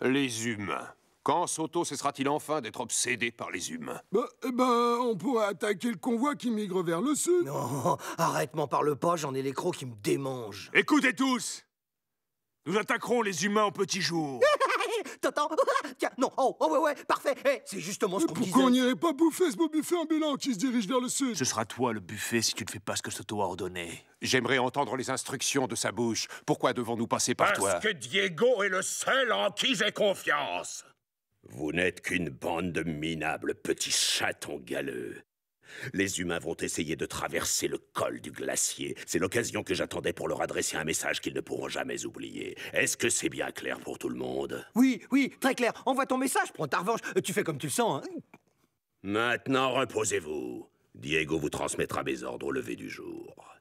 Les humains. Quand Soto cessera-t-il enfin d'être obsédé par les humains Bah, bah on pourra attaquer le convoi qui migre vers le sud. Non, arrête, m'en parle pas, j'en ai les crocs qui me démangent. Écoutez tous Nous attaquerons les humains au petit jour. Ah, tiens, non, oh, oh, ouais, ouais, parfait. Eh, c'est justement ce qu'on disait. Pourquoi on n'irait pas bouffer ce beau buffet ambulant qui se dirige vers le sud Ce sera toi le buffet si tu ne fais pas ce que je a ordonné. J'aimerais entendre les instructions de sa bouche. Pourquoi devons-nous passer par toi Parce que Diego est le seul en qui j'ai confiance. Vous n'êtes qu'une bande de minables petits chatons galeux. Les humains vont essayer de traverser le col du glacier. C'est l'occasion que j'attendais pour leur adresser un message qu'ils ne pourront jamais oublier. Est-ce que c'est bien clair pour tout le monde Oui, oui, très clair. Envoie ton message, prends ta revanche. Euh, tu fais comme tu le sens. Hein. Maintenant, reposez-vous. Diego vous transmettra mes ordres au lever du jour.